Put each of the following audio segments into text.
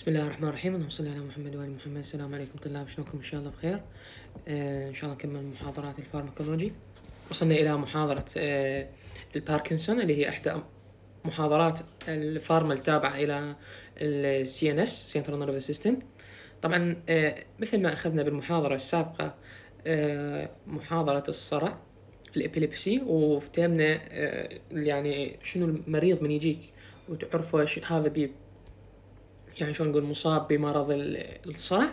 بسم الله الرحمن الرحيم اللهم صل على محمد وآل محمد السلام عليكم طلاب شلونكم إن شاء الله بخير آه، إن شاء الله نكمل محاضرات الفارماكولوجي وصلنا إلى محاضرة آه، الباركنسون اللي هي إحدى محاضرات الفارما التابعة إلى السي ان اس سنترال نيرف اسيستنت طبعا آه، مثل ما أخذنا بالمحاضرة السابقة محاضرة الصرع الإبيليبسي وفتهمنا يعني شنو المريض من يجيك وتعرفه هذا بيب يعني شلون نقول مصاب بمرض الصرع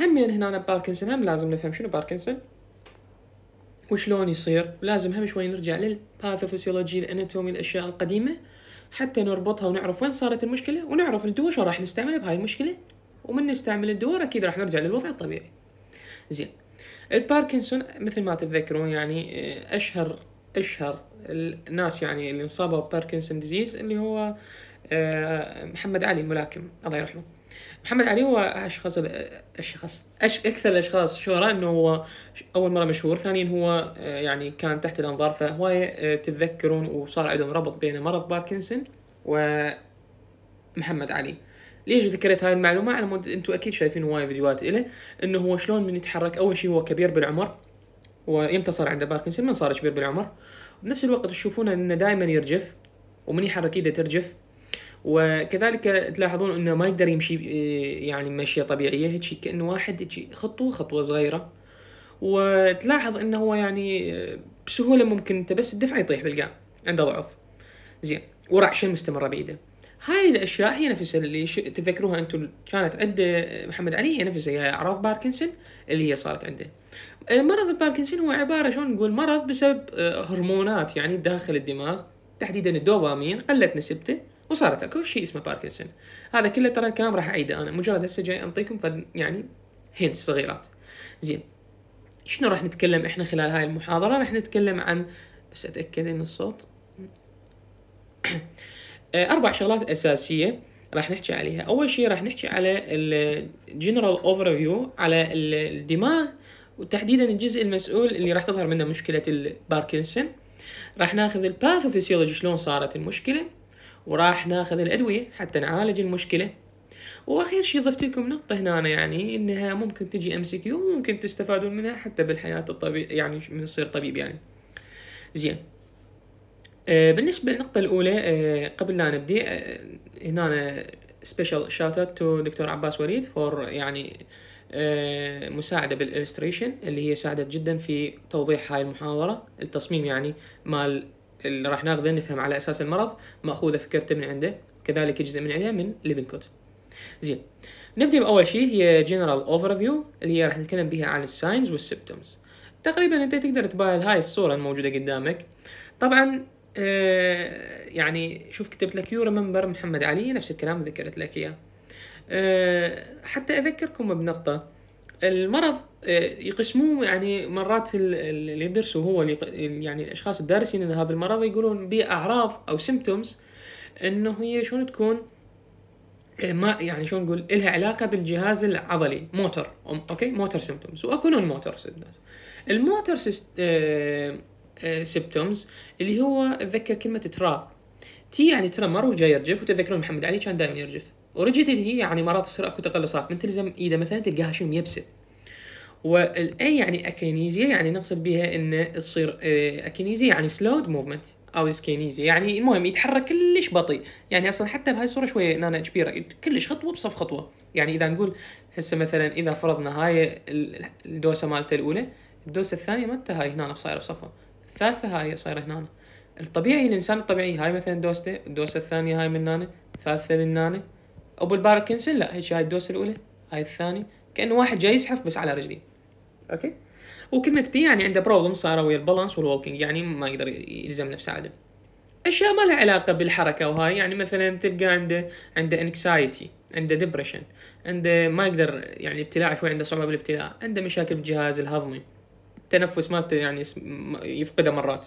همين يعني هنا باركنسون هم لازم نفهم شنو باركنسون وشلون يصير لازم هم شوي نرجع للباثوفيسيولوجي الاناتومي الاشياء القديمه حتى نربطها ونعرف وين صارت المشكله ونعرف الدواء شو راح نستعمله بهاي المشكله ومن نستعمل الدواء اكيد راح نرجع للوضع الطبيعي زين الباركنسون مثل ما تتذكرون يعني اشهر اشهر الناس يعني اللي انصابوا بباركنسون ديزيز اللي هو آه، محمد علي الملاكم الله يرحمه محمد علي هو اشخاص الاشخاص أش اكثر الاشخاص شهره انه هو اول مره مشهور ثانيا هو آه، يعني كان تحت الانظار فهوايه آه، تتذكرون وصار عندهم ربط بين مرض باركنسون ومحمد علي ليش ذكرت هاي المعلومة على مود انتم اكيد شايفين هواي فيديوهات له انه هو شلون من يتحرك اول شيء هو كبير بالعمر ويمتصر عنده باركنسون ما صار كبير بالعمر بنفس الوقت تشوفونه انه دائما يرجف ومن يحرك ايده ترجف وكذلك تلاحظون انه ما يقدر يمشي آه، يعني مشيه طبيعيه هيك كانه واحد هيك خطوه خطوه صغيره وتلاحظ انه هو يعني آه، بسهوله ممكن انت بس الدفعه يطيح بالقاع عنده ضعف زين ورعشه مستمره بايده هاي الاشياء هي نفسها اللي تذكروها انتم كانت عند آه، محمد علي هي نفسها هي اعراض باركنسون اللي هي صارت عنده مرض باركنسون هو عباره شلون نقول مرض بسبب هرمونات يعني داخل الدماغ تحديدا الدوبامين قلت نسبته وصارت اكو شيء اسمه باركنسون هذا كله ترى الكلام راح اعيده انا مجرد هسه جاي انطيكم فد يعني هنت صغيرات زين شنو راح نتكلم احنا خلال هاي المحاضره راح نتكلم عن بس اتاكد ان الصوت آه، اربع شغلات اساسيه راح نحكي عليها اول شيء راح نحكي على الجنرال اوفرفيو على الدماغ وتحديدا الجزء المسؤول اللي راح تظهر منه مشكله الباركنسون راح ناخذ الباثوفيسيولوجي شلون صارت المشكله وراح ناخذ الأدوية حتى نعالج المشكلة واخير شيء ضفت لكم نقطة هنا يعني انها ممكن تجي ام سي كيو وممكن تستفادون منها حتى بالحياة الطبيب يعني من تصير طبيب يعني. زين. آه بالنسبة للنقطة الأولى آه قبل لا نبدأ آه هنا سبيشال شوت اوت تو دكتور عباس وليد فور يعني آه مساعدة بالإلستريشن اللي هي ساعدت جدا في توضيح هاي المحاضرة التصميم يعني مال اللي راح ناخذه نفهم على اساس المرض ماخوذه فكرته من عنده كذلك جزء من عليه من ليبنكوت زين نبدا باول شيء هي جنرال اوفر فيو اللي هي راح نتكلم بها عن الساينز والسبتومز تقريبا انت تقدر تبايل هاي الصوره الموجوده قدامك طبعا آه يعني شوف كتبت لك يورا منبر محمد علي نفس الكلام ذكرت لك اياه آه، حتى اذكركم بنقطه المرض آه، يقسموه يعني مرات اللي يدرسوا هو اللي يعني الاشخاص الدارسين لهذا المرض يقولون باعراض او سيمتومز انه هي شلون تكون آه، ما يعني شلون نقول لها علاقه بالجهاز العضلي موتر اوكي موتر سيمتومز واكو نون موتر سيمتومز الموتر سيمتومز اللي هو اتذكر كلمه تراب تي يعني ترمر وجاي يرجف وتذكرون محمد علي كان دائما يرجف ورجيتد هي يعني مرات تصير اكو تقلصات من تلزم ايده مثلا تلقاها شو يبسط والاي يعني اكينيزيا يعني نقصد بها انه تصير آه، اكينيزيا يعني سلود موفمنت او اسكينيزيا يعني المهم يتحرك كلش بطيء يعني اصلا حتى بهاي الصوره شويه نانا كبيره كلش خطوه بصف خطوه يعني اذا نقول هسه مثلا اذا فرضنا هاي الدوسه مالته الاولى الدوسه الثانيه مالته هاي هنا صايره بصفه الثالثه هاي صايره هنا الطبيعي الانسان الطبيعي هاي مثلا دوسته الدوسه الثانيه هاي من هنا الثالثه من هنا ابو الباركنسن لا هيك هاي الدوسه الاولى هاي الثانيه كانه واحد جاي يزحف بس على رجليه اوكي وكلمة بي يعني عنده بروبلم صار ويا البالانس والووكينج يعني ما يقدر يلزم نفسه عدل اشياء ما لها علاقه بالحركه وهاي يعني مثلا تلقى عنده عنده انكسايتي عنده ديبرشن عنده ما يقدر يعني ابتلاع شوي عنده صعوبه بالابتلاع عنده مشاكل بالجهاز الهضمي التنفس ما يعني يفقده مرات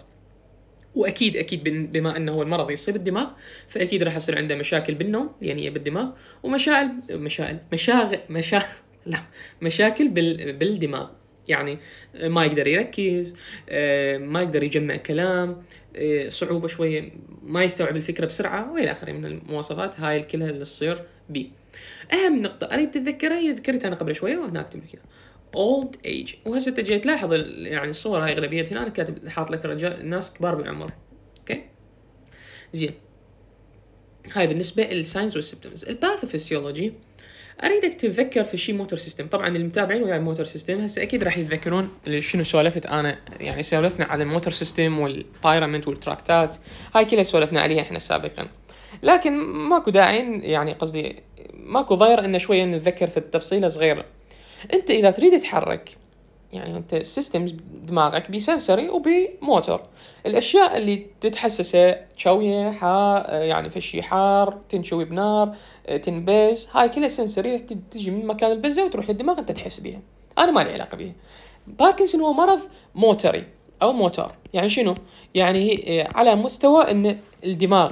واكيد اكيد بما انه هو المرض يصيب الدماغ فاكيد راح يصير عنده مشاكل بالنوم يعني بالدماغ ومشاكل مشاكل مشاغل مشا لا مشاكل بال بالدماغ يعني آه، ما يقدر يركز آه، ما يقدر يجمع كلام آه، صعوبة شوية ما يستوعب الفكرة بسرعة وإلى آخره من المواصفات هاي كلها اللي تصير بي أهم نقطة أنا تتذكرها هي ذكرتها أنا قبل شوية وهنا أكتب لك اولد ايج وهسه انت جاي تلاحظ يعني الصور هاي أغلبية هنا أنا كاتب حاط لك رجال ناس كبار بالعمر اوكي زين هاي بالنسبه للساينز والسيبتومز الباثوفيسيولوجي اريدك تتذكر في شيء موتور سيستم طبعا المتابعين وياي موتور سيستم هسه اكيد راح يتذكرون شنو سولفت انا يعني سولفنا على الموتور سيستم والبايرامنت والتراكتات هاي كلها سولفنا عليها احنا سابقا لكن ماكو داعي يعني قصدي ماكو ضير ان شويه نتذكر في التفصيله صغيره انت اذا تريد تحرك يعني انت سيستمز دماغك بسنسري وبموتور الاشياء اللي تتحسسه تشويه حا يعني فشي حار تنشوي بنار تنبز هاي كلها سنسري تجي من مكان البزه وتروح للدماغ انت تحس بيها انا ما لي علاقه بيها باركنسون هو مرض موتري او موتور يعني شنو يعني آه، على مستوى ان الدماغ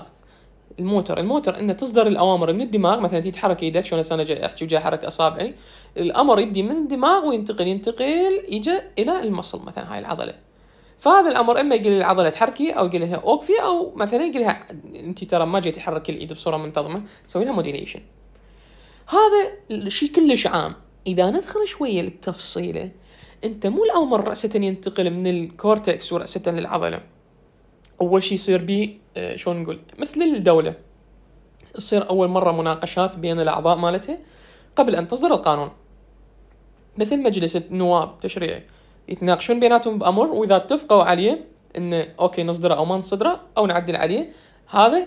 الموتر الموتر انه تصدر الاوامر من الدماغ مثلا تيجي تحرك ايدك شلون انا جاي احكي وجاي احرك اصابعي يعني الامر يبدي من الدماغ وينتقل ينتقل يجي الى المصل مثلا هاي العضله فهذا الامر اما يقول للعضله تحركي او يقول لها اوقفي او مثلا يقول لها انت ترى ما جاي تحرك الايد بصوره منتظمه سوي لها موديليشن هذا الشيء كلش عام اذا ندخل شويه للتفصيله انت مو الامر راسه ينتقل من الكورتكس وراسه للعضله اول شيء يصير بي آه، شلون نقول مثل الدوله تصير اول مره مناقشات بين الاعضاء مالتها قبل ان تصدر القانون مثل مجلس النواب التشريعي يتناقشون بيناتهم بامر واذا اتفقوا عليه انه اوكي نصدره او ما نصدره او نعدل عليه هذا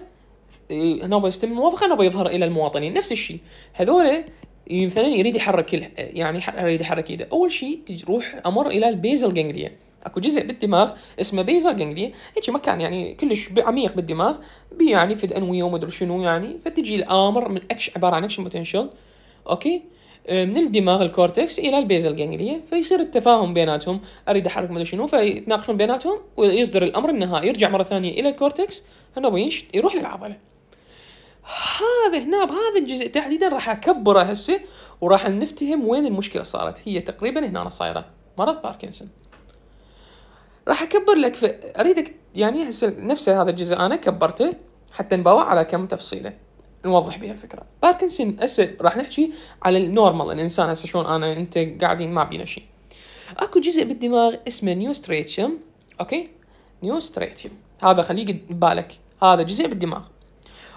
هنا يستلم الموافقه هنا يظهر الى المواطنين نفس الشيء هذول مثلا يريد يحرك يعني يريد يحرك ايده اول شيء تروح امر الى البيزل جانجليا اكو جزء بالدماغ اسمه بيزر جانجليا هيك مكان يعني كلش عميق بالدماغ بي يعني فد انويه ادري شنو يعني فتجي الامر من اكش عباره عن اكشن بوتنشل اوكي آه، من الدماغ الكورتكس الى البيزل جنجليا فيصير التفاهم بيناتهم اريد احرك ادري شنو فيتناقشون بيناتهم ويصدر الامر النهائي يرجع مره ثانيه الى الكورتكس هنا يروح للعضله هذا هنا بهذا الجزء تحديدا راح اكبره هسه وراح نفتهم وين المشكله صارت هي تقريبا هنا صايره مرض باركنسون راح اكبر لك اريدك يعني هسه نفسه هذا الجزء انا كبرته حتى نباوع على كم تفصيله نوضح بها الفكره باركنسون هسه راح نحكي على النورمال الانسان هسه شلون انا انت قاعدين ما بينا شيء اكو جزء بالدماغ اسمه نيوستريتشم اوكي نيوستريتشم هذا خليه ببالك هذا جزء بالدماغ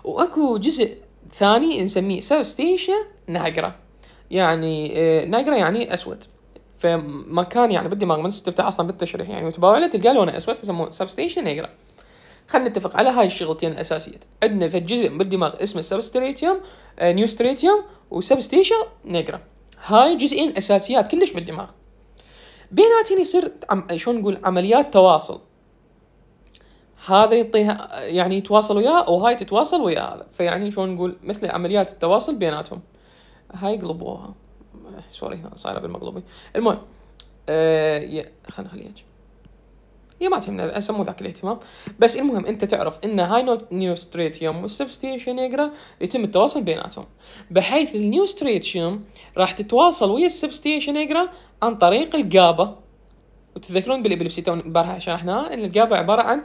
واكو جزء ثاني نسميه سبستيشن ناجرا يعني آه، ناجرا يعني اسود فمكان يعني بدي ماجمنتس تفتح اصلا بالتشريح يعني له تلقى لونه اسود فيسمونه سبستيشن نيجرا خلينا نتفق على هاي الشغلتين الاساسيه عندنا في جزء بالدماغ اسمه سبستريتيوم نيو ستريتيوم وسبستيشن نيجرا هاي جزئين اساسيات كلش بالدماغ بيناتهم يصير عم شلون نقول عمليات تواصل هذا يعطيها يعني يتواصل وياه وهاي تتواصل ويا هذا فيعني شلون نقول مثل عمليات التواصل بيناتهم هاي قلبوها آه، سوري صايره بالمقلوبي المهم آه خلينا نخليها هي ما تهمنا هسه مو ذاك الاهتمام بس المهم انت تعرف ان هاي نوت نيو ستريتيوم والسبستيشن نيجرا يتم التواصل بيناتهم بحيث النيو ستريتيوم راح تتواصل ويا السبستيشن نيجرا عن طريق الجابا وتتذكرون بالابلبسي تو امبارح شرحناها ان الجابا عباره عن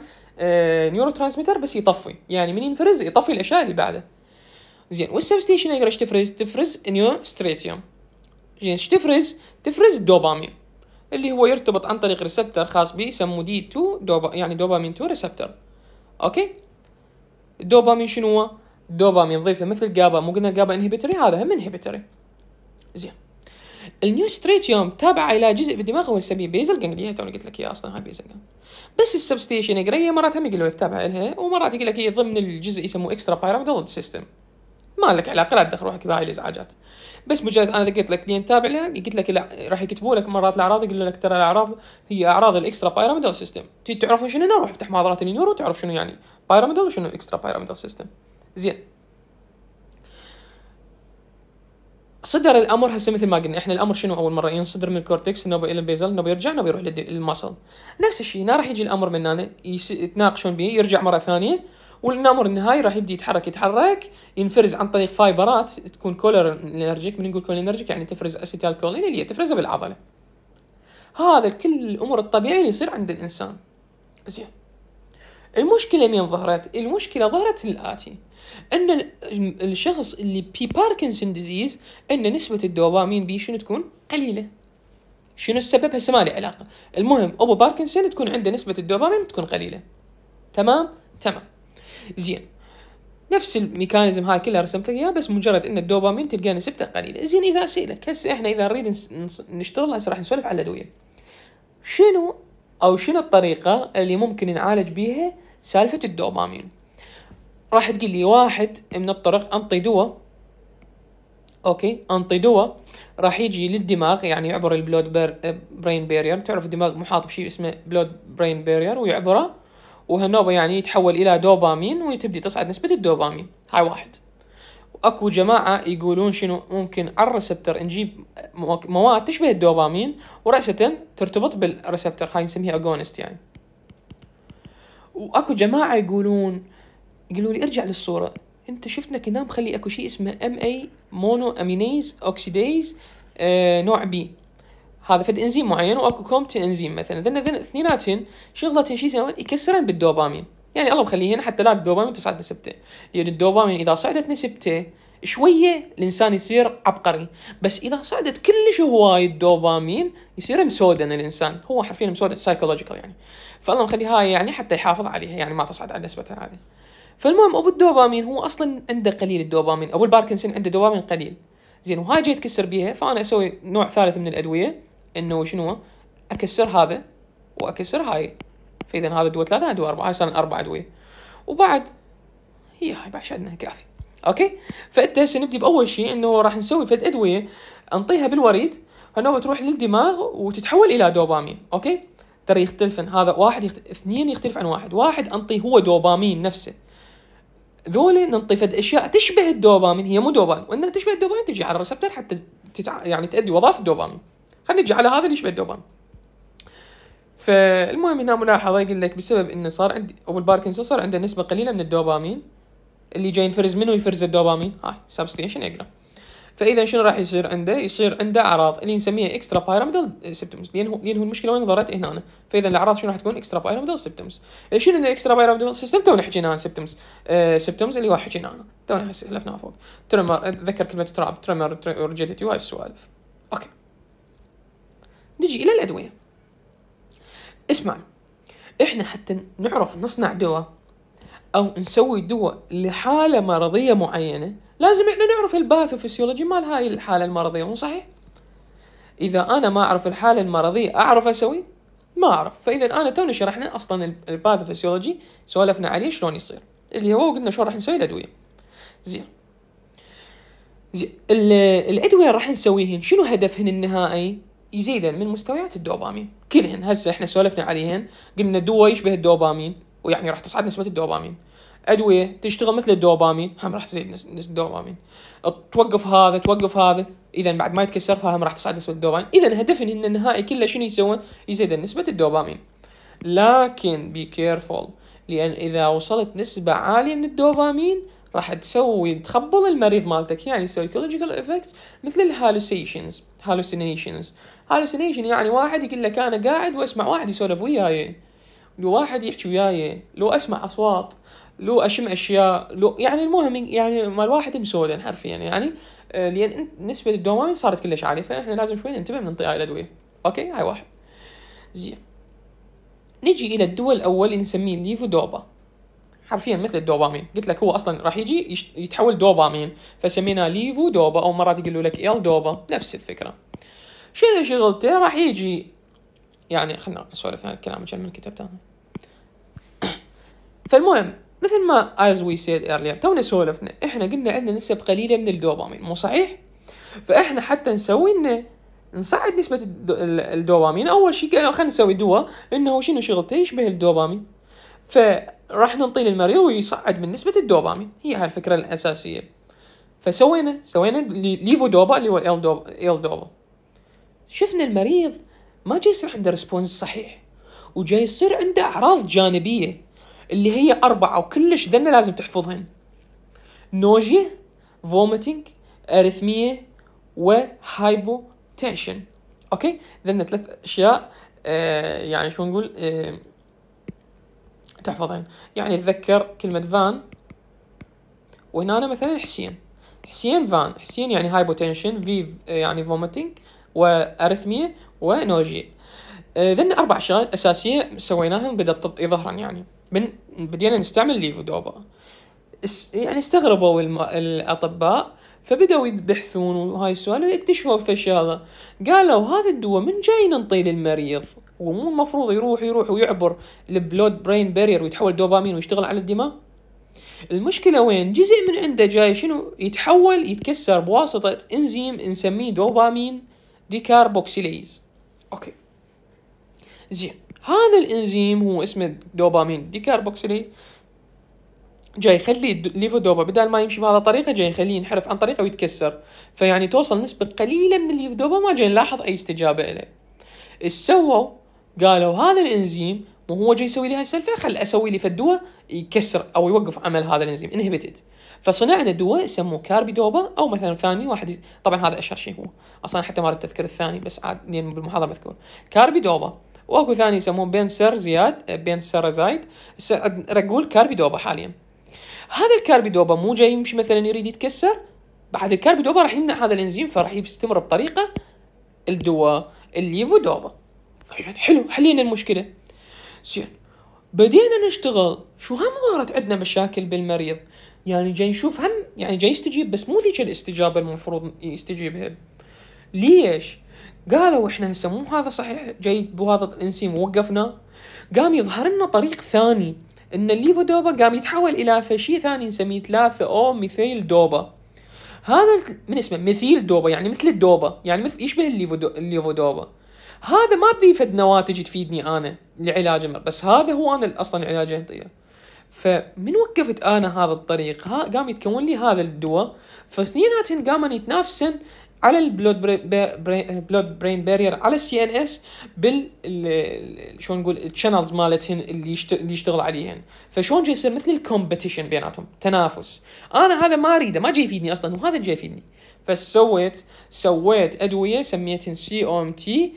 نيورو آه، ترانسميتر بس يطفي يعني من ينفرز يطفي الاشياء اللي بعده زين والسبستيشن نيجرا ايش تفرز؟ تفرز نيو ستريتيوم يعني ايش تفرز؟ تفرز الدوبامين اللي هو يرتبط عن طريق ريسبتر خاص به يسموه دي 2 دوبا يعني دوبامين 2 ريسبتر اوكي الدوبامين شنو هو؟ الدوبامين ضيفه مثل جابا مو قلنا جابا انهبيتري هذا هم انهبيتري زين النيوستريتيوم تابع الى جزء بالدماغ هو يسميه بيزل جانجليا توني قلت لك اياه اصلا هاي بيزل جانجليا بس السبستيشن جري مرات هم يقول لك تابع لها ومرات يقول لك هي ضمن الجزء يسموه اكسترا بايراميدال سيستم ما لك علاقه لا تدخل روحك في هاي الازعاجات بس مجرد انا قلت لك لين تابع لها قلت لك لا راح يكتبوا لك مرات الاعراض يقولوا لك ترى الاعراض هي اعراض الاكسترا بايراميدال سيستم تريد تعرف شنو نروح افتح محاضرات النيورو تعرف شنو يعني بايراميدال وشنو اكسترا بايراميدال سيستم زين صدر الامر هسه مثل ما قلنا احنا الامر شنو اول مره ينصدر من الكورتكس انه الى البيزل انه يرجع انه يروح للمسل نفس الشيء هنا راح يجي الامر من هنا يتناقشون به يرجع مره ثانيه والنمر النهائي راح يبدي يتحرك يتحرك ينفرز عن طريق فايبرات تكون كولينرجيك من نقول كولينرجيك يعني تفرز اسيتال كولين اللي هي تفرزها بالعضله هذا كل الامور الطبيعيه اللي يصير عند الانسان زين المشكلة من ظهرت؟ المشكلة ظهرت الآتي أن الشخص اللي بي باركنسون ديزيز أن نسبة الدوبامين بي شنو تكون؟ قليلة شنو السبب هسه ما لي علاقة المهم أبو باركنسون تكون عنده نسبة الدوبامين تكون قليلة تمام؟ تمام زين نفس الميكانيزم هاي كلها رسمت لك اياها بس مجرد ان الدوبامين تلقى نسبته قليله زين اذا اسالك هسه احنا اذا نريد نشتغل هسه راح نسولف على الادويه شنو او شنو الطريقه اللي ممكن نعالج بيها سالفه الدوبامين راح تقول لي واحد من الطرق انطي دواء اوكي انطي دواء راح يجي للدماغ يعني يعبر البلود بير برين بارير تعرف الدماغ محاط بشيء اسمه بلود برين بارير ويعبره وهالنوبه يعني يتحول الى دوبامين وتبدي تصعد نسبه الدوبامين هاي واحد اكو جماعه يقولون شنو ممكن على الريسبتر نجيب مواد تشبه الدوبامين ورأسة ترتبط بالريسبتر هاي نسميها اغونست يعني واكو جماعه يقولون يقولوا لي ارجع للصوره انت شفنا كنا مخلي اكو شيء اسمه ام اي مونو امينيز اوكسيديز نوع بي هذا فد انزيم معين واكو كومتين انزيم مثلا ذن ذن اثنيناتهم شغلتهم شي يسوون يكسرن بالدوبامين يعني الله مخليهن حتى لا الدوبامين تصعد نسبته لان يعني الدوبامين اذا صعدت نسبته شويه الانسان يصير عبقري بس اذا صعدت كلش هواي الدوبامين يصير مسودن الانسان هو حرفيا مسودن سايكولوجيكال يعني فالله مخلي هاي يعني حتى يحافظ عليها يعني ما تصعد على نسبته هذه فالمهم ابو الدوبامين هو اصلا عنده قليل الدوبامين ابو الباركنسون عنده دوبامين قليل زين وهاي جاي تكسر بيها فانا اسوي نوع ثالث من الادويه انه شنو اكسر هذا واكسر هاي فاذا هذا دواء ثلاثة دواء أربعة هاي صار أربعة أدوية وبعد هي هاي بعد عندنا كافي اوكي فانت هسه نبدي باول شيء انه راح نسوي فد ادويه انطيها بالوريد فالنوبه تروح للدماغ وتتحول الى دوبامين اوكي ترى يختلفن هذا واحد يختلف اثنين يختلف عن واحد واحد انطيه هو دوبامين نفسه ذولي ننطي فد اشياء تشبه الدوبامين هي مو دوبامين وانما تشبه الدوبامين تجي على الريسبتر حتى تتع... يعني تؤدي وظائف الدوبامين خلينا نجي على هذا نشبه الدوبامين فالمهم هنا ملاحظه يقول لك بسبب انه صار عندي او الباركنسون صار عنده نسبه قليله من الدوبامين اللي جاي ينفرز منه يفرز الدوبامين هاي سبستيشن يقرا فاذا شنو راح يصير عنده؟ يصير عنده اعراض اللي نسميها اكسترا بايراميدال سيبتومز لان هو لان هو المشكله وين ظهرت هنا فاذا الاعراض شنو راح تكون اكسترا بايراميدال سيبتومز شنو الاكسترا بايراميدال سيستم تونا حكينا عن سيبتومز سيبتومز آه، اللي هو حكينا عنه تونا هلفناها فوق ترمر اتذكر كلمه تراب ترمر اورجيتي وهاي السوالف اوكي نجي إلى الأدوية اسمع إحنا حتى نعرف نصنع دواء أو نسوي دواء لحالة مرضية معينة لازم إحنا نعرف الباثوفيسيولوجي مال هاي الحالة المرضية مو صحيح؟ إذا أنا ما أعرف الحالة المرضية أعرف أسوي؟ ما أعرف فإذا أنا تونا شرحنا أصلا الباثوفيسيولوجي سولفنا عليه شلون يصير اللي هو قلنا شلون راح نسوي الأدوية زين زين الأدوية راح نسويهن شنو هدفهن النهائي؟ يزيدن من مستويات الدوبامين كلهن هسه احنا سولفنا عليهن قلنا دواء يشبه الدوبامين ويعني راح تصعد نسبه الدوبامين ادويه تشتغل مثل الدوبامين هم راح تزيد نسبه الدوبامين توقف هذا توقف هذا اذا بعد ما يتكسر فهم راح تصعد نسبه الدوبامين اذا هدفن ان النهائي كله شنو يسوون يزيد نسبه الدوبامين لكن بي كيرفول لان اذا وصلت نسبه عاليه من الدوبامين راح تسوي تخبل المريض مالتك يعني سايكولوجيكال افكت مثل الهالوسيشنز هالوسينيشنز هالوسينيشن يعني واحد يقول لك انا قاعد واسمع واحد يسولف وياي لو واحد يحكي وياي لو اسمع اصوات لو اشم اشياء لو يعني المهم يعني مال واحد مسولن حرفيا يعني, يعني، آه، لان نسبه الدوبامين صارت كلش عاليه فاحنا لازم شوي ننتبه من انطي الادويه اوكي هاي واحد زين نجي الى الدول الاول اللي نسميه ليفودوبا حرفيا مثل الدوبامين قلت لك هو اصلا راح يجي يتحول دوبامين فسميناه ليفو دوبا او مرات يقولوا لك ال دوبا نفس الفكره شنو شغلته راح يجي يعني خلنا نسولف عن الكلام اللي من كتبته فالمهم مثل ما از وي سيد ايرلير تونا سولفنا احنا قلنا عندنا نسب قليله من الدوبامين مو صحيح فاحنا حتى نسوي انه نصعد نسبة الدوبامين أول شيء قالوا خلينا نسوي دواء إنه شنو شغلته يشبه الدوبامين ف راح ننطي للمريض ويصعد من نسبه الدوبامين هي هاي الفكره الاساسيه فسوينا سوينا ليفو دوبا اللي هو ال دوبا شفنا المريض ما جاي يصير عنده ريسبونس صحيح وجاي يصير عنده اعراض جانبيه اللي هي اربعه وكلش ذنه لازم تحفظهن نوجيا فوميتنج وهايبو وهايبوتنشن اوكي ذن ثلاث اشياء آه يعني شو نقول آه تحفظهن يعني اتذكر كلمة فان وهنا أنا مثلا حسين حسين فان حسين يعني هايبوتنشن في يعني فومتنج وارثميا ونوجي آه، ذن اربع شغلات اساسيه سويناهم بدأت ظهرا يعني من بدينا نستعمل ليفودوبا يعني استغربوا الاطباء فبدأوا يبحثون وهاي السؤال ويكتشفوا في هذا قالوا هذا الدواء من جاي ننطيه للمريض ومو المفروض يروح يروح ويعبر البلود برين بارير ويتحول دوبامين ويشتغل على الدماغ المشكلة وين؟ جزء من عنده جاي شنو؟ يتحول يتكسر بواسطة انزيم نسميه دوبامين ديكاربوكسيليز. اوكي. زين، هذا الانزيم هو اسمه دوبامين ديكاربوكسيليز جاي يخلي الليفودوبا بدل ما يمشي بهذا الطريقه جاي يخليه ينحرف عن طريقه ويتكسر فيعني توصل نسبه قليله من الليفودوبا ما جاي نلاحظ اي استجابه له ايش سووا قالوا هذا الانزيم مو هو جاي يسوي لي هاي السلفه خل اسوي لي فدوه يكسر او يوقف عمل هذا الانزيم انهبيتد فصنعنا دواء يسموه كاربيدوبا او مثلا ثاني واحد طبعا هذا اشهر شيء هو اصلا حتى ما تذكر الثاني بس عاد بالمحاضره مذكور كاربيدوبا واكو ثاني بين بنسر زياد بنسرزايد رقول كاربيدوبا حاليا هذا الكاربيدوبا مو جاي يمشي مثلا يريد يتكسر بعد الكاربيدوبا راح يمنع هذا الانزيم فراح يستمر بطريقه الدواء الليفودوبا يعني حلو حلينا المشكله زين بدينا نشتغل شو هم ظهرت عندنا مشاكل بالمريض يعني جاي نشوف هم يعني جاي يستجيب بس مو ذيك الاستجابه المفروض يستجيبها ليش قالوا احنا هسه مو هذا صحيح جاي بهذا الانسيم وقفنا قام يظهر لنا طريق ثاني ان الليفودوبا قام يتحول الى شيء ثاني نسميه ثلاثة او ميثيل دوبا هذا من اسمه مثيل دوبا يعني مثل الدوبا يعني مثل يشبه الليفودوبا هذا ما بي فد نواتج تفيدني انا لعلاج المرض بس هذا هو انا اصلا علاج ينطيه فمن وقفت انا هذا الطريق ها قام يتكون لي هذا الدواء فاثنيناتهم قاموا يتنافسن على البلود بلود برين بارير على السي ان اس بال شلون نقول الشانلز مالتهن اللي يشتغل اللي يشتغل عليهن فشلون جاي يصير مثل الكومبتيشن بيناتهم تنافس انا هذا ما اريده ما جاي يفيدني اصلا وهذا جاي يفيدني فسويت سويت ادويه سميتهن سي او ام تي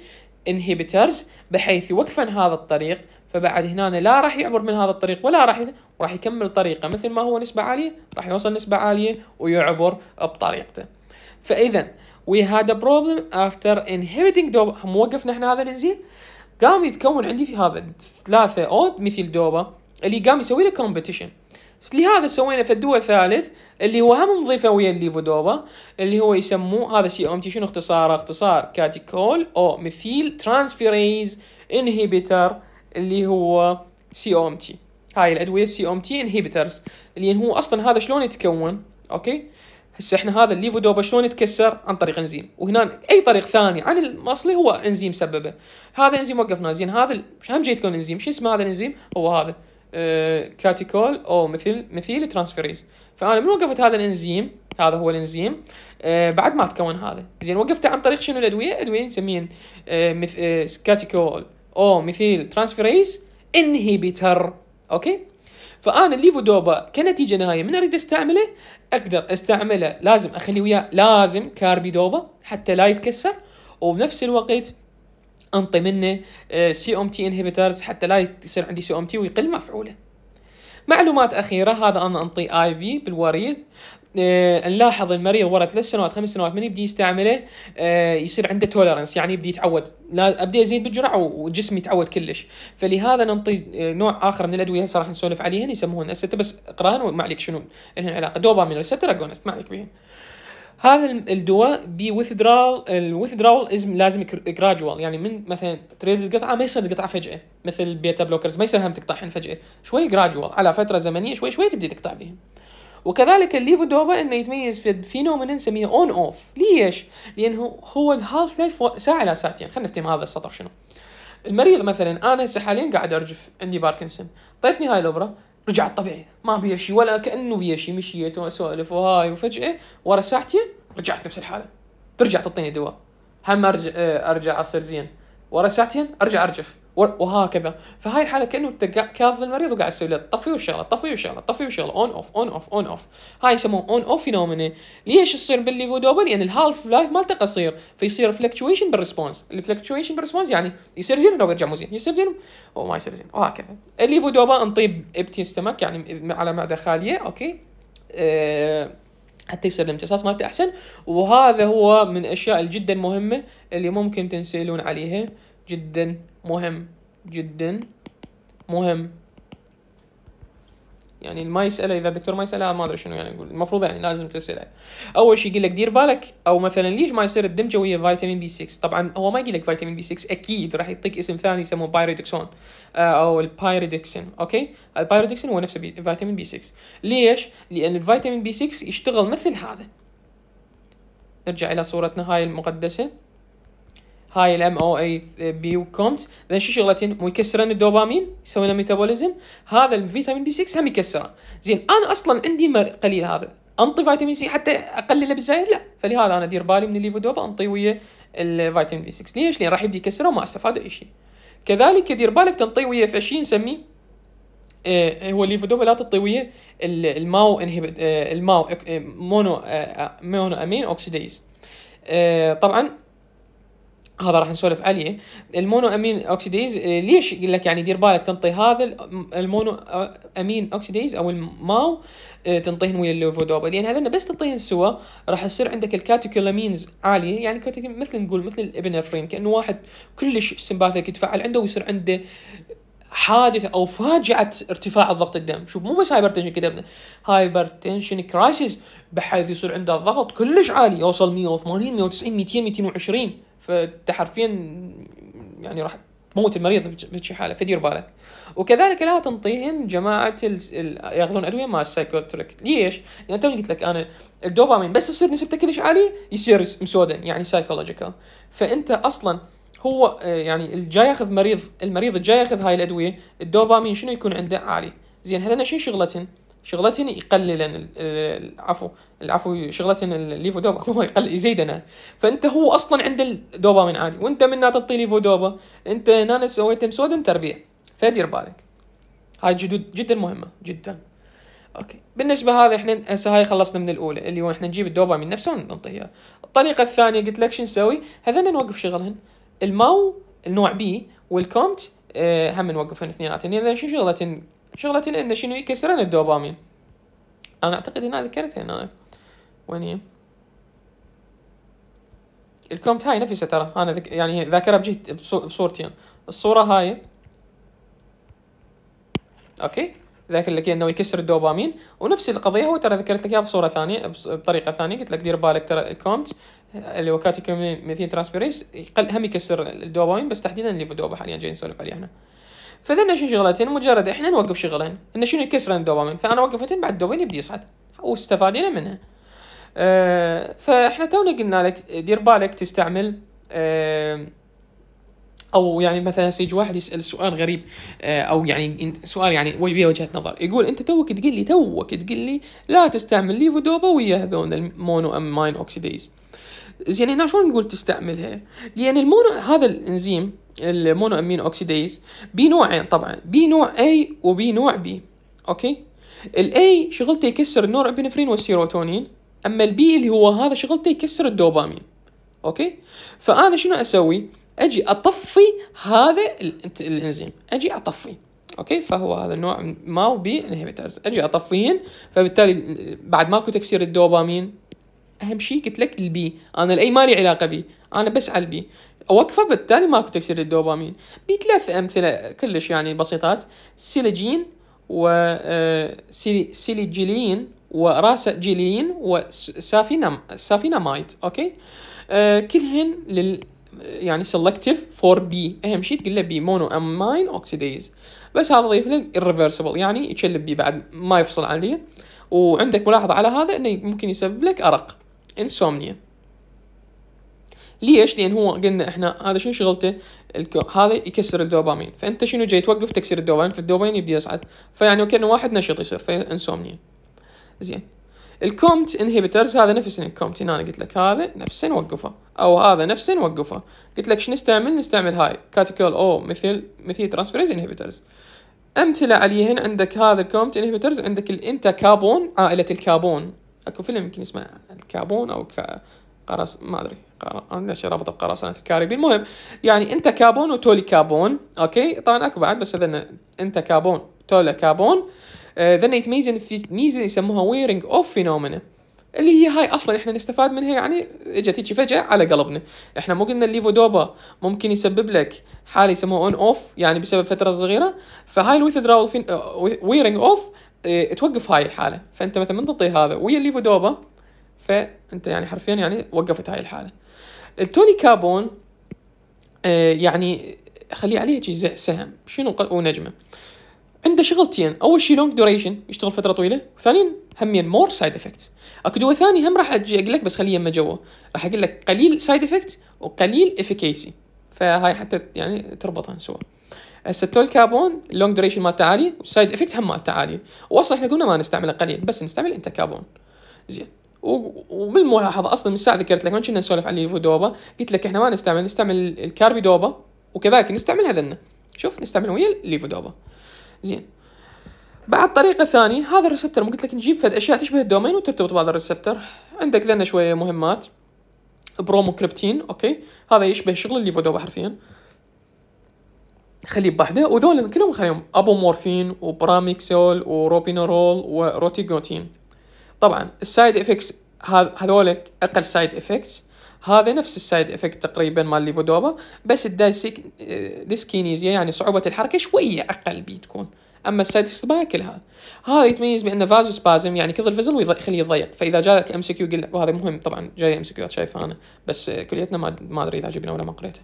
انهبيترز بحيث يوقفن هذا الطريق فبعد هنا لا راح يعبر من هذا الطريق ولا راح وراح يكمل طريقه مثل ما هو نسبه عاليه راح يوصل نسبه عاليه ويعبر بطريقته فاذا we had a problem after inhibiting دوبا هم وقفنا احنا هذا الانزيم قام يتكون عندي في هذا ثلاثه اود مثل دوبا اللي قام يسوي له كومبيتيشن لهذا سوينا في الدواء الثالث اللي هو هم نضيفه ويا الليفو دوبا اللي هو يسموه هذا سي ام تي شنو اختصاره؟ اختصار كاتيكول او مثيل ترانسفيريز انهبيتر اللي هو سي ام تي هاي الادويه سي ام تي انهبيترز اللي هو اصلا هذا شلون يتكون؟ اوكي؟ هسه احنا هذا الليفودوبا شلون يتكسر عن طريق انزيم وهنا اي طريق ثاني عن الاصلي هو انزيم سببه هذا انزيم وقفناه زين هذا هم جاي تكون انزيم شو اسمه هذا الانزيم هو هذا آه كاتيكول او مثل مثيل ترانسفيريز فانا من وقفت هذا الانزيم هذا هو الانزيم آه بعد ما تكون هذا زين وقفته عن طريق شنو الادويه ادويه نسميها آه سكاتيكول او مثيل ترانسفيريز انهبيتر اوكي فانا الليفودوبا كنتيجه نهائيه من اريد استعمله اقدر استعمله لازم اخلي وياه لازم كاربيدوبا حتى لا يتكسر وبنفس الوقت انطي منه سي ام تي انهبيترز حتى لا يصير عندي سي ام تي ويقل مفعوله معلومات أخيرة هذا أنا أنطي آي في بالوريد آه، نلاحظ المريض ورا ثلاث سنوات خمس سنوات من يبدي يستعمله آه، يصير عنده تولرنس يعني يبدي يتعود لا ابدي ازيد بالجرعه وجسمي يتعود كلش فلهذا ننطي آه، نوع اخر من الادويه هسه راح نسولف عليهن يسموهن اسيتا بس اقران وما عليك شنو لهن علاقه دوبامين ريسبتر اجونست ما عليك بهن هذا الدواء ويثدرال الويثدرال لازم جرادوال يعني من مثلا تريد القطعه ما يصير القطعه فجاه مثل بيتا بلوكرز ما يصير هم تقطعهم فجاه شوي جرادوال على فتره زمنيه شوي شوي تبدي تقطع بهم وكذلك الليفو دوبا انه يتميز في فينومين نسميه اون اوف ليش؟ لانه هو الهالف لايف ساعه الى ساعتين خلينا نفتهم هذا السطر شنو المريض مثلا انا هسه حاليا قاعد ارجف عندي باركنسون طيتني هاي الابره رجعت طبيعي ما بيها شيء ولا كانه بيها شيء مشيت واسولف وهاي وفجاه ورا ساعتين رجعت نفس الحاله ترجع تعطيني دواء هم ارجع ارجع اصير زين ورا ساعتين ارجع ارجف وهكذا فهاي الحاله كانه انت كاف المريض وقاعد تسوي له طفي وشغله طفي وشغله طفي وشغله اون اوف اون اوف اون اوف هاي يسموه اون اوف فينومينا ليش تصير بالليفودوبل لان يعني الهالف لايف مالته قصير فيصير فلكتويشن بالريسبونس الفلكتويشن بالريسبونس يعني يصير زين ويرجع مو زين يصير زين وما يصير زين وهكذا الليفودوبا انطيب استمك يعني على معده خاليه اوكي أه حتى يصير الامتصاص مالته احسن وهذا هو من الاشياء الجدا مهمه اللي ممكن تنسالون عليها جدا مهم جدا مهم يعني ما يسأله إذا الدكتور ما يسأله ما أدري شنو يعني يقول المفروض يعني لازم تسأله أول شيء يقول لك دير بالك أو مثلا ليش ما يصير الدمجة ويا فيتامين بي 6 طبعا هو ما يقول لك فيتامين بي 6 أكيد راح يعطيك اسم ثاني يسموه بايريدكسون آه، أو البايريدكسين أوكي البايريدكسين هو نفسه فيتامين بي 6 ليش؟ لأن الفيتامين بي 6 يشتغل مثل هذا نرجع إلى صورتنا هاي المقدسة هاي الام او اي بي وكومت زين شو شغلتين مو يكسرن الدوبامين يسوون ميتابوليزم هذا الفيتامين بي 6 هم يكسره زين انا اصلا عندي قليل هذا انطي فيتامين سي حتى اقلله بزايد لا فلهذا انا ادير بالي من الليفودوبا انطي ويا الفيتامين بي 6 ليش؟ لان راح يبدي يكسره وما استفاد اي شيء كذلك دير بالك تنطي ويا فشي نسميه آه هو الليفودوبا لا تنطي ويا الماو انهبت آه الماو مونو آه مونو امين اوكسيديز آه طبعا هذا راح نسولف عليه المونو امين اوكسيديز آه، ليش يقول لك يعني دير بالك تنطي هذا المونو امين اوكسيديز او الماو آه، تنطيهن ويا اللوفودوبا لان هذا بس تنطيهن سوا راح يصير عندك الكاتيكولامينز عاليه يعني مثل نقول مثل الابنفرين كانه واحد كلش سمباثيك يتفعل عنده ويصير عنده حادثه او فاجعه ارتفاع الضغط الدم شوف مو بس هايبر تنشن كتبنا هايبر تنشن كرايسيس بحيث يصير عنده الضغط كلش عالي يوصل 180 190 200 220 فانت حرفيا يعني راح تموت المريض بشي حاله فدير بالك وكذلك لا تنطيهن جماعه ياخذون ادويه مع السايكوتريك ليش؟ لان توني قلت لك انا الدوبامين بس تصير نسبته كلش عاليه يصير مسودن يعني سايكولوجيكال فانت اصلا هو آه، يعني الجاي ياخذ مريض المريض الجاي ياخذ هاي الادويه الدوبامين شنو يكون عنده عالي زين هذا شنو شغلتهن شغلتهن يقللن العفو العفو شغلتهن الليفودوبا هو يقل يزيدنا فانت هو اصلا عنده الدوبامين عالي وانت من تعطي ليفودوبا انت هنا سويت مسودم تربيع فدير بالك هاي جدود جدا مهمه جدا اوكي بالنسبه هذا احنا هسه هاي خلصنا من الاولى اللي هو احنا نجيب الدوبامين نفسه ونعطيها الطريقه الثانيه قلت لك شو نسوي هذا نوقف شغلهن المو النوع بي والكومت أه هم نوقفهن اثنيناتهن اذا شنو شغلتهن شغلتهن انه شنو يكسرن الدوبامين انا اعتقد هنا ذكرتها هنا وين هي؟ الكومت هاي نفسها ترى انا ذك... يعني ذاكرها بجهد بصورتين الصوره هاي اوكي ذاكر لك انه يكسر الدوبامين ونفس القضيه هو ترى ذكرت لك اياها بصوره ثانيه بطريقه ثانيه قلت لك دير بالك ترى الكومت اللي هو كاتيكوميثين ترانسفيريس يقل هم يكسر الدوبامين بس تحديدا الليفودوبا حاليا جاي نسولف عليه احنا فذنا شنو شغلتين مجرد احنا نوقف شغلين انه شنو يكسر الدوبامين فانا وقفتين بعد الدوبامين يبدي يصعد واستفادينا منها أه فاحنا تونا قلنا لك دير بالك تستعمل أه او يعني مثلا سيج واحد يسال سؤال غريب آه، او يعني سؤال يعني بيه وجهه نظر يقول انت توك تقول لي توك تقول لي لا تستعمل ليفودوبا ويا هذول المونو ام ماين اوكسيديز زين هنا شلون نقول تستعملها؟ لان المونو هذا الانزيم المونو امين اوكسيديز بي نوعين طبعا بي نوع اي وبي نوع بي اوكي الاي شغلته يكسر النور ابنفرين والسيروتونين اما البي اللي هو هذا شغلته يكسر الدوبامين اوكي فانا شنو اسوي اجي اطفي هذا الانزيم اجي اطفي اوكي فهو هذا النوع ما وبي انهبيترز اجي اطفيهن فبالتالي بعد ماكو تكسير الدوبامين اهم شيء قلت لك البي انا الاي مالي علاقه بي انا بس على البي اوقفه بالتالي ماكو تكسير للدوبامين بثلاث امثله كلش يعني بسيطات سيليجين و آه، سيليجيلين وراس جيلين سافينامايد اوكي آه، كلهن لل يعني سلكتيف فور بي اهم شيء تقول له بي مونو امين اوكسيديز بس هذا ضيف لك الريفرسبل يعني يشلب بي بعد ما يفصل عليه وعندك ملاحظه على هذا انه ممكن يسبب لك ارق انسومنيا ليش؟ لان هو قلنا احنا هذا شنو شغلته؟ هذا يكسر الدوبامين، فانت شنو جاي توقف تكسير الدوبامين فالدوبامين يبدي يصعد، فيعني وكانه واحد نشيط يصير فانسومنيا. زين. الكومت انهبيترز هذا نفس الكومت هنا انا قلت لك هذا نفسه نوقفه او هذا نفسه نوقفه قلت لك شنو نستعمل نستعمل هاي كاتيكول او مثل مثل ترانسفيريز انهبيترز امثله عليهن عندك هذا الكومت انهبيترز عندك الانتا كابون عائله الكابون اكو فيلم يمكن اسمه الكابون او قرص ما ادري انا ليش رابطه بقراصنه الكاريبي المهم يعني انت كابون وتولي كابون اوكي طبعا اكو بعد بس اذن انت كابون تولا كابون ذن يتميزن في ميزه يسموها ويرنج اوف فينومينا اللي هي هاي اصلا احنا نستفاد منها يعني اجت هيك فجاه على قلبنا احنا مو قلنا الليفودوبا ممكن يسبب لك حاله يسموها اون اوف يعني بسبب فتره صغيره فهاي الويثدراول ويرنج اوف آه، إيه، توقف هاي الحاله فانت مثلا من تعطي هذا ويا الليفو دوبا فانت يعني حرفيا يعني وقفت هاي الحاله التوني كابون إيه، يعني خليه عليه شيء سهم شنو ونجمه عنده شغلتين اول شيء لونج دوريشن يشتغل فتره طويله وثانيا همين مور سايد افكتس اكو دواء ثاني هم راح اجي اقول لك بس خليه يما جوا راح اقول لك قليل سايد افكت وقليل افيكيسي فهاي حتى يعني تربطها سوا هسه التول كربون اللونج دوريشن مالته عالي والسايد افكت هم مالته عالي واصلا احنا قلنا ما نستعمله قليل بس نستعمل انت كابون زين وبالملاحظه اصلا من الساعه ذكرت لك ما كنا نسولف عن دوبا قلت لك احنا ما نستعمل نستعمل الكاربيدوبا وكذلك نستعمل هذنا شوف نستعمل ويا الليفودوبا زين بعد طريقه ثانيه هذا الريسبتر قلت لك نجيب فد اشياء تشبه الدومين وترتبط بهذا الريسبتر عندك ذنا شويه مهمات برومو كريبتين اوكي هذا يشبه شغل الليفودوبا حرفيا خليه بحده وذول كلهم خليهم ابو مورفين وبراميكسول وروبينورول وروتيجوتين طبعا السايد افكتس هذولك اقل سايد افكتس هذا نفس السايد افكت تقريبا مال ليفودوبا بس الدايسيك آه، ديسكينيزيا يعني صعوبه الحركه شويه اقل بتكون تكون اما السايد افكتس ما ياكلها هذا يتميز بانه فازو سبازم يعني كذا الفزل ويخليه يضيق فاذا جاك ام سي كيو قل وهذا مهم طبعا جاي ام سي كيو شايف انا بس كليتنا ما ما ادري اذا عجبنا ولا ما قريته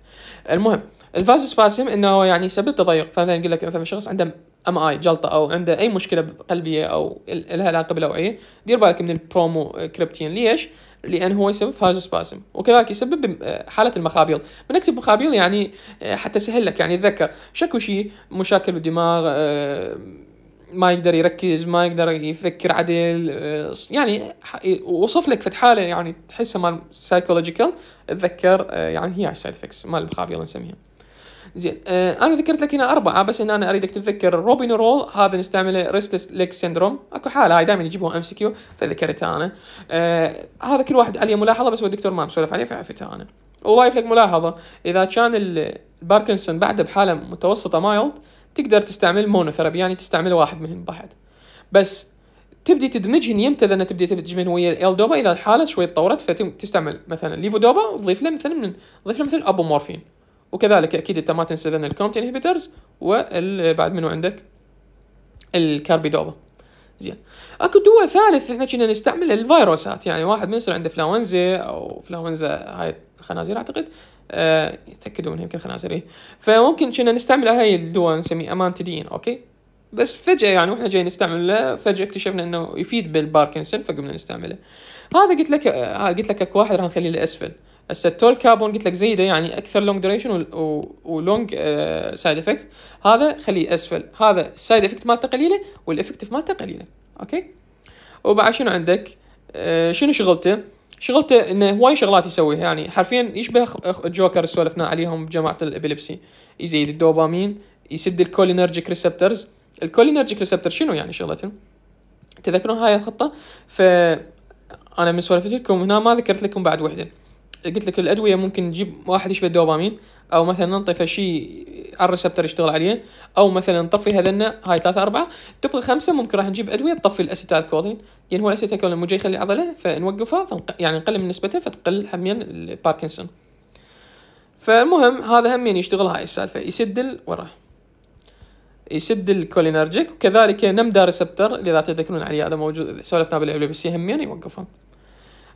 المهم الفازو سبازم انه يعني سبب تضيق فمثلا يقول لك مثلا شخص عنده ام اي جلطه او عنده اي مشكله قلبيه او لها علاقه بالاوعيه دير بالك من البرومو كريبتين ليش؟ لان هو يسبب فازوسباسم وكذلك يسبب حاله المخابيل من اكتب مخابيل يعني آه، حتى سهل لك يعني تذكر شكو شيء مشاكل بالدماغ آه، ما يقدر يركز ما يقدر يفكر عدل آه، يعني وصف لك في حاله يعني تحسها مال سايكولوجيكال تذكر يعني هي سايد السايد مال المخابيل نسميها زين آه انا ذكرت لك هنا اربعه بس ان انا اريدك تتذكر روبين رول هذا نستعمله ريستلس ليك سيندروم اكو حاله هاي دائما يجيبوها ام سي كيو فذكرتها انا آه هذا كل واحد عليه ملاحظه بس هو الدكتور ما مسولف عليه فعرفتها انا وضايف لك ملاحظه اذا كان الباركنسون بعده بحاله متوسطه مايلد تقدر تستعمل مونوثيرابي يعني تستعمل واحد منهم بعد بس تبدي تدمجهن يمتى لان تبدي تدمجهن ويا دوبا اذا الحاله شوي تطورت فتستعمل مثلا ليفودوبا وتضيف له مثلا من تضيف له مثلا ابومورفين وكذلك اكيد انت ما تنسى ذن الكومت انهبيترز وبعد منو عندك الكاربيدوبا زين اكو دواء ثالث احنا كنا نستعمل الفيروسات يعني واحد من يصير عنده فلاونزا او فلاونزا هاي الخنازير اعتقد أه يتاكدوا منها يمكن خنازير إيه. فممكن كنا نستعمل هاي الدواء نسميه امانتدين اوكي بس فجأة يعني واحنا جايين نستعمله فجأة اكتشفنا انه يفيد بالباركنسون فقمنا نستعمله هذا قلت لك آه، قلت لك اكو واحد راح نخليه لاسفل هسه التول كابون قلت لك زيده يعني اكثر لونج ديوريشن ولونج سايد آه، افكت هذا خليه اسفل هذا السايد افكت مالته قليله والافكتف مالته قليله اوكي وبعد شنو عندك آه، شنو شغلته شغلته انه هواي شغلات يسويها يعني حرفيا يشبه الجوكر سولفنا عليهم بجماعه الابيلبسي يزيد الدوبامين يسد الكولينرجيك ريسبترز الكولينرجيك ريسبتر شنو يعني شغلته تذكرون هاي الخطه ف انا من سولفت لكم هنا ما ذكرت لكم بعد وحده قلت لك الادويه ممكن تجيب واحد يشبه الدوبامين او مثلا نطفي شيء على الريسبتر يشتغل عليه او مثلا نطفي هذنا هاي ثلاثة أربعة تبقى خمسة ممكن راح نجيب أدوية تطفي الأسيتال كولين يعني هو الأسيتال كولين مو جاي يخلي عضلة فنوقفها فنق... يعني نقلل من نسبته فتقل حميا الباركنسون فالمهم هذا هم يعني يشتغل هاي السالفة يسد وراه يسد الكولينرجيك وكذلك نمدا ريسبتر اذا تذكرون عليه هذا موجود سولفنا بالابليبسي همين يعني يوقفهم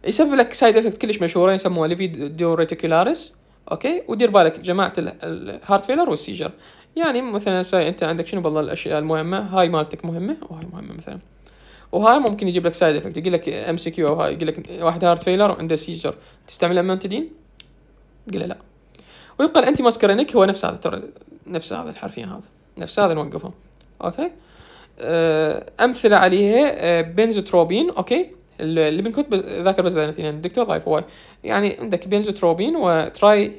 يسبب لك سايد افكت كلش مشهوره يسموها ليفي ديو ريتيكولاريس اوكي ودير بالك جماعه الهارت فيلر والسيجر يعني مثلا ساي انت عندك شنو بالله الاشياء المهمه هاي مالتك مهمه وهاي مهمه مثلا وهاي ممكن يجيب لك سايد افكت يقول لك ام سي كيو او هاي يقول لك واحد هارت فيلر وعنده سيجر تستعمل امامتدين قل لا ويبقى الانتي ماسكرينيك هو نفس هذا ترى نفس هذا الحرفين هذا نفس هذا نوقفهم اوكي آه، امثله عليها آه، بنزوتروبين اوكي اللي بنكون ذاكر بس يعني الدكتور ضايف هو يعني عندك بنزوتروبين وتراي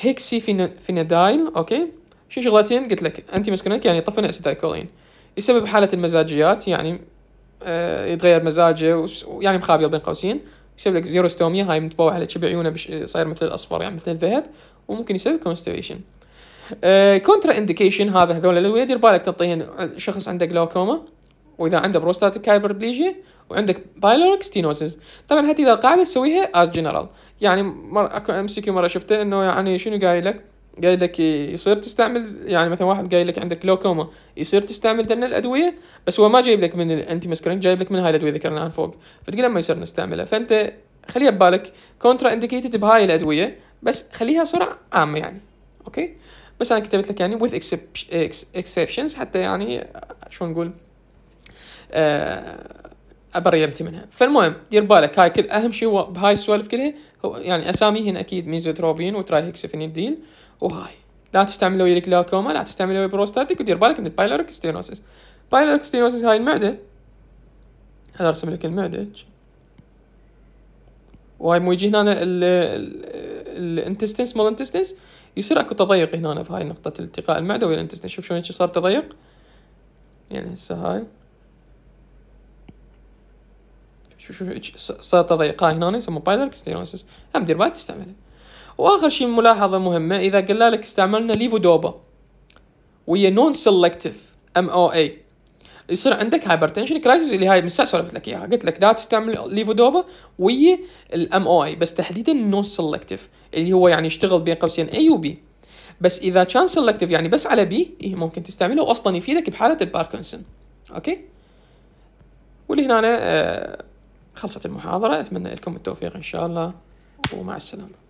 هيكسي فينادايل اوكي شي شغلتين قلت لك انتي مسكنك يعني طفنا اسيتايكولين يسبب حالة المزاجيات يعني آه يتغير مزاجه ويعني مخابيل بين قوسين يسبب لك زيروستوميا هاي متبوعة على شبع عيونه صاير مثل الاصفر يعني مثل الذهب وممكن يسبب كونستويشن كونترا انديكيشن هذا هذول اللي يدير بالك تعطيهن آه، شخص عنده جلوكوما واذا عنده بروستاتيك هايبربليجيا وعندك بايلوريك ستينوسز طبعا هاتي اذا القاعده تسويها از جنرال يعني مر اكو كيو مره شفته انه يعني شنو قايل لك قايل لك يصير تستعمل يعني مثلا واحد قايل لك عندك لوكوما يصير تستعمل ذن الادويه بس هو ما جايب لك من الانتي مسكرين جايب لك من هاي الادويه ذكرناها فوق فتقول ما يصير نستعملها فانت خليها ببالك كونترا انديكيتد بهاي الادويه بس خليها سرعه عامه يعني اوكي بس انا كتبت لك يعني with exceptions حتى يعني شو نقول آه، بريمتي منها فالمهم دير بالك هاي كل اهم شيء هو بهاي السوالف كلها هو يعني اساميهن اكيد ميزوتروبين وترايهكسفينيديل وهاي لا تستعملوا ويا الكلاكوما لا تستعملوا ويا بروستاتيك ودير بالك من البايلوريك ستينوسيس بايلوريك ستينوسيس هاي المعده هذا ارسم لك المعده وهاي مو يجي هنا الانتستنس مال انتستنس يصير اكو تضيق هنا بهاي نقطه التقاء المعده ويا الانتستنس شوف شلون صار تضيق يعني هسه هاي شو شو ساطة ضيقة هنا يسموه بايدر كستيرونسيس هم دير بالك تستعمله واخر شيء ملاحظة مهمة اذا قلنا لك استعملنا ليفودوبا وهي نون سيلكتيف ام او اي يصير عندك هايبرتنشن كرايسيس اللي هاي من الساعه سولفت لك اياها قلت لك لا تستعمل ليفودوبا ويا الام او اي بس تحديدا نون سيلكتيف اللي هو يعني يشتغل بين قوسين اي وبي بس اذا كان سيلكتيف يعني بس على بي إيه ممكن تستعمله واصلا يفيدك بحاله الباركنسون اوكي واللي هنا أنا آه خلصت المحاضرة أتمنى لكم التوفيق إن شاء الله ومع السلامة